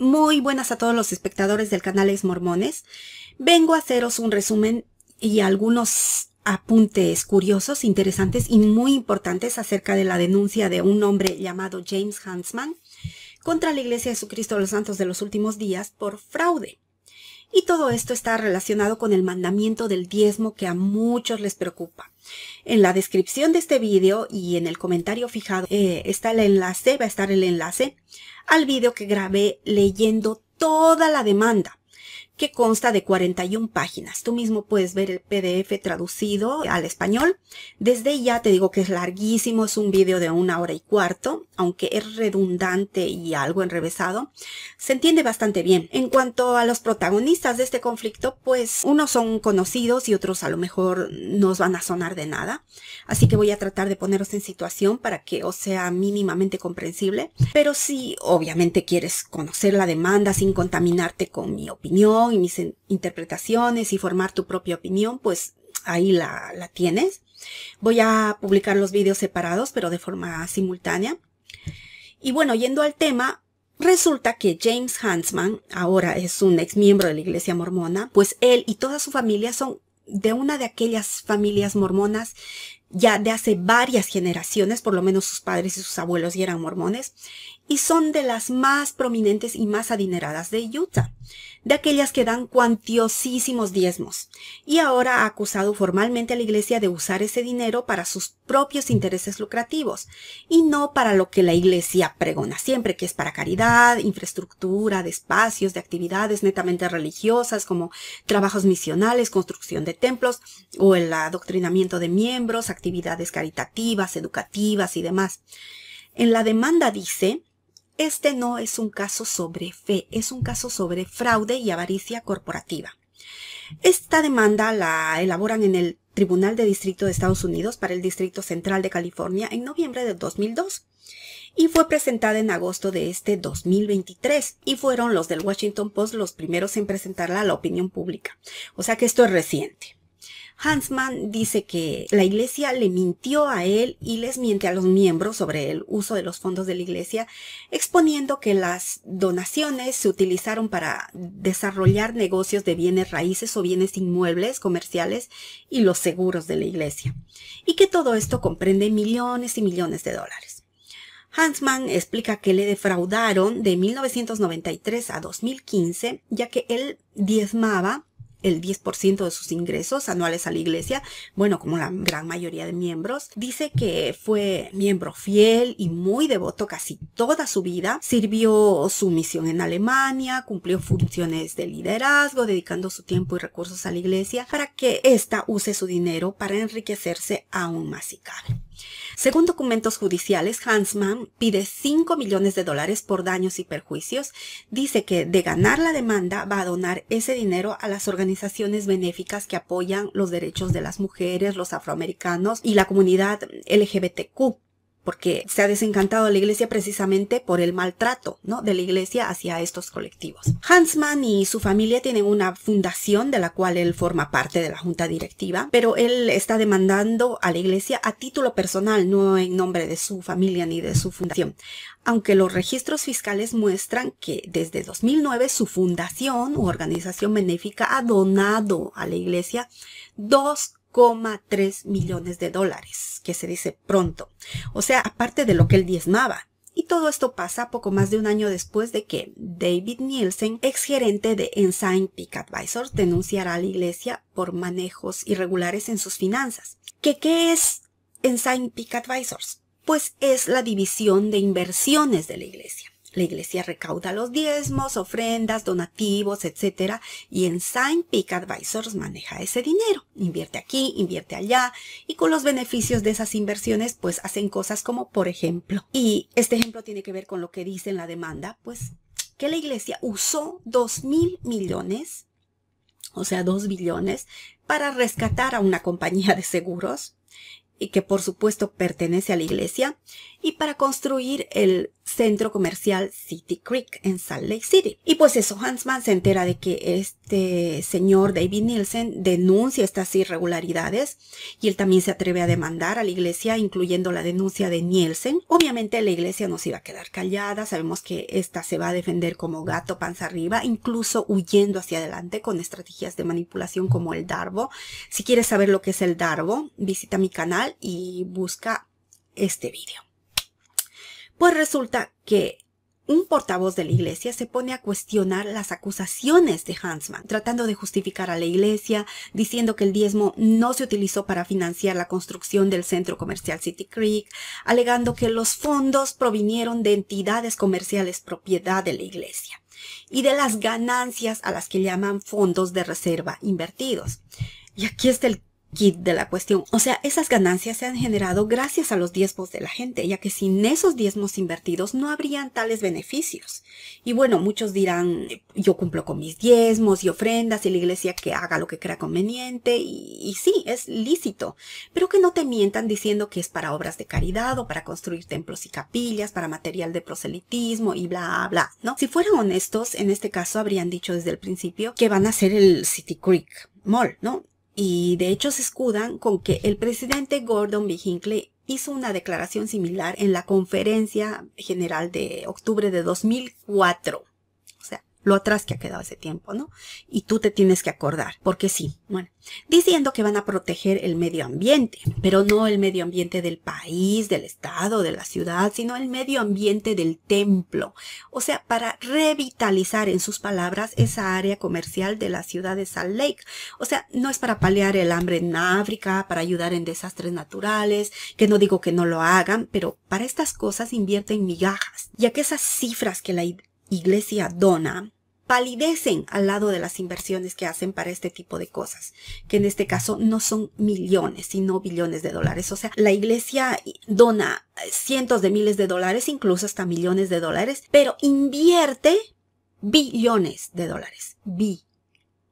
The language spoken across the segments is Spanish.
Muy buenas a todos los espectadores del canal Es Mormones. Vengo a haceros un resumen y algunos apuntes curiosos, interesantes y muy importantes acerca de la denuncia de un hombre llamado James Huntsman contra la Iglesia de Jesucristo de los Santos de los Últimos Días por fraude. Y todo esto está relacionado con el mandamiento del diezmo que a muchos les preocupa. En la descripción de este video y en el comentario fijado eh, está el enlace, va a estar el enlace al video que grabé leyendo toda la demanda que consta de 41 páginas. Tú mismo puedes ver el PDF traducido al español. Desde ya te digo que es larguísimo, es un vídeo de una hora y cuarto, aunque es redundante y algo enrevesado. Se entiende bastante bien. En cuanto a los protagonistas de este conflicto, pues unos son conocidos y otros a lo mejor no os van a sonar de nada. Así que voy a tratar de poneros en situación para que os sea mínimamente comprensible. Pero si obviamente quieres conocer la demanda sin contaminarte con mi opinión, y mis interpretaciones y formar tu propia opinión, pues ahí la, tienes. Voy a publicar los vídeos separados, pero de forma simultánea. Y bueno, yendo al tema, Resulta que James hansman ahora es un ex miembro de la Iglesia Mormona, pues él y toda su familia son de una de aquellas familias mormonas ya de hace varias generaciones, por lo menos sus padres y sus abuelos ya eran mormones, y son de las más prominentes y más adineradas de Utah de aquellas que dan cuantiosísimos diezmos, y ahora ha acusado formalmente a la Iglesia de usar ese dinero para sus propios intereses lucrativos, y no para lo que la Iglesia pregona siempre, que es para caridad, infraestructura, de espacios, de actividades netamente religiosas, como trabajos misionales, construcción de templos, o el adoctrinamiento de miembros, actividades caritativas, educativas y demás. En la demanda dice este no es un caso sobre fe, es un caso sobre fraude y avaricia corporativa. Esta demanda la elaboran en el Tribunal de Distrito de Estados Unidos para el Distrito Central de California en noviembre de 2002 y fue presentada en agosto de este 2023 y fueron los del Washington Post los primeros en presentarla a la opinión pública. O sea que esto es reciente. Hansman dice que la iglesia le mintió a él y les miente a los miembros sobre el uso de los fondos de la iglesia, exponiendo que las donaciones se utilizaron para desarrollar negocios de bienes raíces o bienes inmuebles comerciales y los seguros de la iglesia, y que todo esto comprende millones y millones de dólares. Hansman explica que le defraudaron de 1993 a 2015, ya que él diezmaba el 10% de sus ingresos anuales a la iglesia, bueno, como la gran mayoría de miembros. Dice que fue miembro fiel y muy devoto casi toda su vida. Sirvió su misión en Alemania, cumplió funciones de liderazgo, dedicando su tiempo y recursos a la iglesia para que ésta use su dinero para enriquecerse aún más y cabe. Según documentos judiciales, Hansman pide 5 millones de dólares por daños y perjuicios. Dice que de ganar la demanda va a donar ese dinero a las organizaciones benéficas que apoyan los derechos de las mujeres, los afroamericanos y la comunidad LGBTQ porque se ha desencantado la iglesia precisamente por el maltrato ¿no? de la iglesia hacia estos colectivos. Hansman y su familia tienen una fundación de la cual él forma parte de la junta directiva, pero él está demandando a la iglesia a título personal, no en nombre de su familia ni de su fundación aunque los registros fiscales muestran que desde 2009 su fundación u organización benéfica ha donado a la iglesia dos tres millones de dólares, que se dice pronto. O sea, aparte de lo que él diezmaba. Y todo esto pasa poco más de un año después de que David Nielsen, exgerente de Ensign Peak Advisors, denunciará a la iglesia por manejos irregulares en sus finanzas. ¿Que qué es Ensign Peak Advisors? Pues es la división de inversiones de la iglesia. La iglesia recauda los diezmos, ofrendas, donativos, etc. Y en Sign Peak Advisors maneja ese dinero. Invierte aquí, invierte allá. Y con los beneficios de esas inversiones, pues hacen cosas como, por ejemplo, y este ejemplo tiene que ver con lo que dice en la demanda, pues que la iglesia usó 2 mil millones, o sea, 2 billones, para rescatar a una compañía de seguros y que por supuesto pertenece a la iglesia, y para construir el centro comercial City Creek en Salt Lake City. Y pues eso, Hansman se entera de que este señor David Nielsen denuncia estas irregularidades y él también se atreve a demandar a la iglesia, incluyendo la denuncia de Nielsen. Obviamente la iglesia no se iba a quedar callada, sabemos que esta se va a defender como gato panza arriba, incluso huyendo hacia adelante con estrategias de manipulación como el Darbo. Si quieres saber lo que es el Darbo, visita mi canal y busca este vídeo. Pues resulta que un portavoz de la iglesia se pone a cuestionar las acusaciones de Hansman, tratando de justificar a la iglesia, diciendo que el diezmo no se utilizó para financiar la construcción del centro comercial City Creek, alegando que los fondos provinieron de entidades comerciales propiedad de la iglesia y de las ganancias a las que llaman fondos de reserva invertidos. Y aquí está el kit de la cuestión. O sea, esas ganancias se han generado gracias a los diezmos de la gente, ya que sin esos diezmos invertidos no habrían tales beneficios. Y bueno, muchos dirán, yo cumplo con mis diezmos y ofrendas y la iglesia que haga lo que crea conveniente, y, sí, es lícito, pero que no te mientan diciendo que es para obras de caridad o para construir templos y capillas, para material de proselitismo y bla, bla, ¿no? Si fueran honestos, en este caso habrían dicho desde el principio que van a ser el City Creek, Mall, ¿no? y de hecho se escudan con que el presidente Gordon B. Hinckley hizo una declaración similar en la conferencia general de octubre de 2004 lo atrás que ha quedado ese tiempo, ¿no? Y tú te tienes que acordar, porque sí, bueno, diciendo que van a proteger el medio ambiente, pero no el medio ambiente del país, del estado, de la ciudad, sino el medio ambiente del templo. O sea, para revitalizar, en sus palabras, esa área comercial de la ciudad de Salt Lake. O sea, no es para paliar el hambre en África, para ayudar en desastres naturales, que no digo que no lo hagan, pero para estas cosas invierten migajas, ya que esas cifras que la iglesia dona palidecen al lado de las inversiones que hacen para este tipo de cosas, que en este caso no son millones, sino billones de dólares. O sea, la iglesia dona cientos de miles de dólares, incluso hasta millones de dólares, pero invierte billones de dólares. billones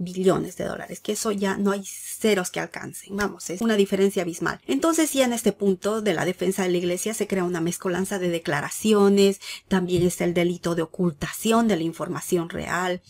billones de dólares, que eso ya no hay ceros que alcancen, vamos, es una diferencia abismal. Entonces ya en este punto de la defensa de la iglesia se crea una mezcolanza de declaraciones, también está el delito de ocultación de la información real,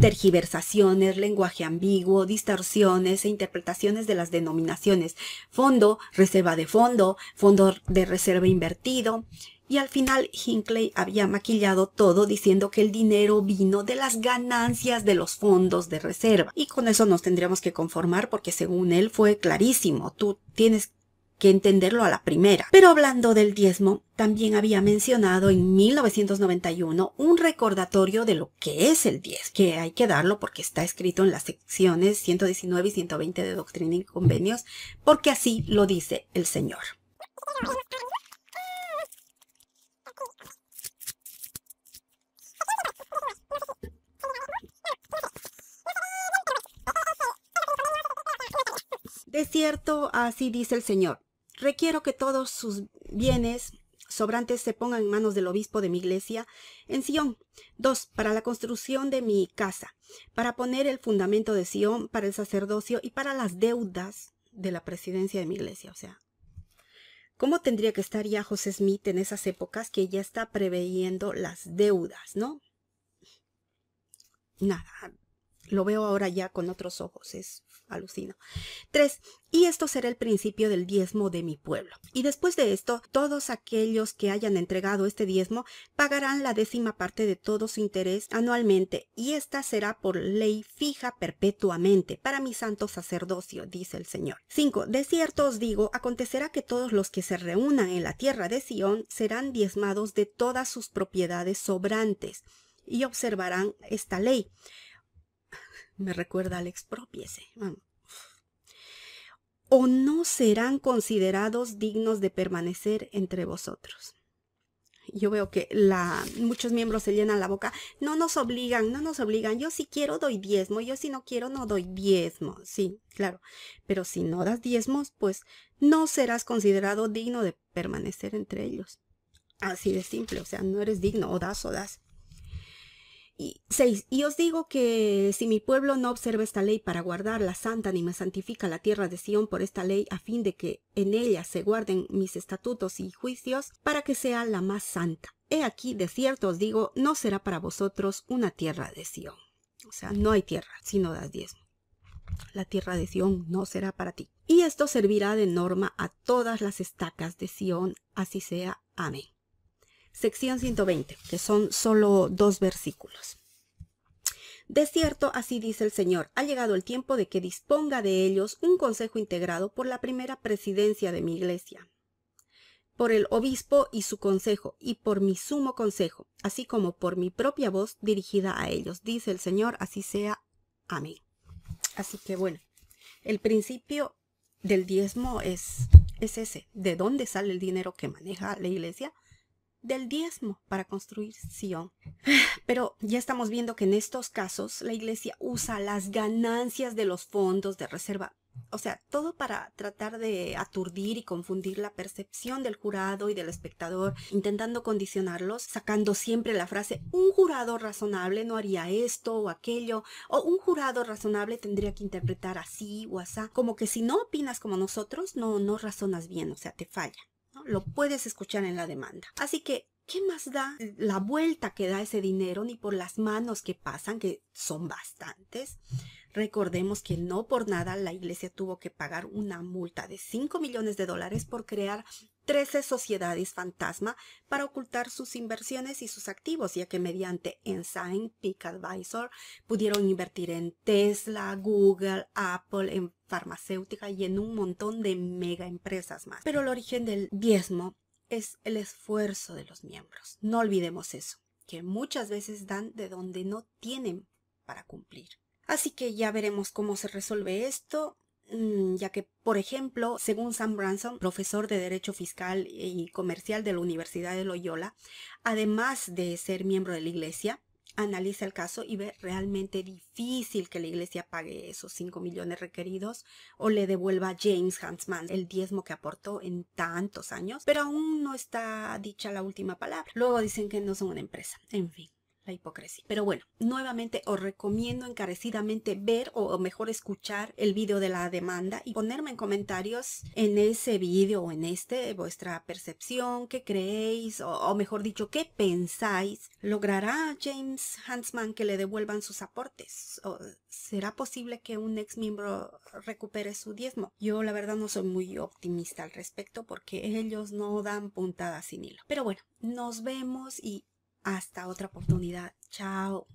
tergiversaciones, lenguaje ambiguo, distorsiones e interpretaciones de las denominaciones, fondo, reserva de fondo, fondo de reserva invertido, y al final Hinckley había maquillado todo diciendo que el dinero vino de las ganancias de los fondos de reserva. Y con eso nos tendríamos que conformar porque según él fue clarísimo. Tú tienes que entenderlo a la primera. Pero hablando del diezmo, también había mencionado en 1991 un recordatorio de lo que es el diezmo, que hay que darlo porque está escrito en las secciones 119 y 120 de Doctrina y Convenios, porque así lo dice el Señor. Es cierto, así dice el Señor. Requiero que todos sus bienes sobrantes se pongan en manos del obispo de mi iglesia en Sion. Dos, para la construcción de mi casa, para poner el fundamento de Sion, para el sacerdocio y para las deudas de la presidencia de mi iglesia. O sea, ¿cómo tendría que estar ya José Smith en esas épocas que ya está preveyendo las deudas, no? Nada, lo veo ahora ya con otros ojos, es alucino. 3. Y esto será el principio del diezmo de mi pueblo. Y después de esto, todos aquellos que hayan entregado este diezmo pagarán la décima parte de todo su interés anualmente, y esta será por ley fija perpetuamente para mi santo sacerdocio, dice el Señor. 5. De cierto os digo, acontecerá que todos los que se reúnan en la tierra de Sión serán diezmados de todas sus propiedades sobrantes, y observarán esta ley me recuerda al expropiese. O no serán considerados dignos de permanecer entre vosotros. Yo veo que la, muchos miembros se llenan la boca. No nos obligan, no nos obligan. Yo si quiero doy diezmo, yo si no quiero no doy diezmo. Sí, claro. Pero si no das diezmos, pues no serás considerado digno de permanecer entre ellos. Así de simple, o sea, no eres digno, o das o das. Y 6. Y os digo que si mi pueblo no observa esta ley para guardar la santa ni me santifica la tierra de Sión por esta ley a fin de que en ella se guarden mis estatutos y juicios para que sea la más santa. He aquí, de cierto os digo, no será para vosotros una tierra de Sión. O sea, no hay tierra sino das diez La tierra de Sión no será para ti. Y esto servirá de norma a todas las estacas de Sión, así sea. Amén sección 120, que son solo dos versículos. De cierto, así dice el Señor, ha llegado el tiempo de que disponga de ellos un consejo integrado por la primera presidencia de mi iglesia, por el obispo y su consejo, y por mi sumo consejo, así como por mi propia voz dirigida a ellos. Dice el Señor, así sea. Amén. Así que bueno, el principio del diezmo es, es ese, de dónde sale el dinero que maneja la iglesia del diezmo para construir Sion. Ah. Pero ya estamos viendo que en estos casos la iglesia usa las ganancias de los fondos de reserva. O sea, todo para tratar de aturdir y confundir la percepción del jurado y del espectador, intentando condicionarlos, sacando siempre la frase, un jurado razonable no haría esto o aquello, o un jurado razonable tendría que interpretar así o asá, como que si no opinas como nosotros, no, no razonas bien, o sea, te falla. Lo puedes escuchar en la demanda. Así que ¿Qué más da la vuelta que da ese dinero ni por las manos que pasan, que son bastantes? Recordemos que no por nada la iglesia tuvo que pagar una multa de 5 millones de dólares por crear 13 sociedades fantasma para ocultar sus inversiones y sus activos, ya que mediante Ensign Peak Advisor pudieron invertir en Tesla, Google, Apple, en farmacéutica y en un montón de mega empresas más. Pero el origen del diezmo es el esfuerzo de los miembros. No olvidemos eso, que muchas veces dan de donde no tienen para cumplir. Así que ya veremos cómo se resuelve esto, mm, ya que, por ejemplo, según Sam Branson, profesor de Derecho Fiscal y Comercial de la Universidad de Loyola, además de ser miembro de la Iglesia, analiza el caso y ve realmente difícil que la iglesia pague esos 5 millones requeridos o le devuelva a James Hansman el diezmo que aportó en tantos años, pero aún no está dicha la última palabra. Luego dicen que no son una empresa. En fin la hipocresía. Pero bueno, nuevamente os recomiendo encarecidamente ver o, mejor escuchar el vídeo de la demanda y ponerme en comentarios en ese vídeo o en este vuestra percepción, qué creéis o, mejor dicho, qué pensáis. ¿Logrará James Hansman que le devuelvan sus aportes? ¿O ¿Será posible que un ex miembro recupere su diezmo? Yo la verdad no soy muy optimista al respecto porque ellos no dan puntadas sin hilo. Pero bueno, nos vemos y hasta otra oportunidad. Chao.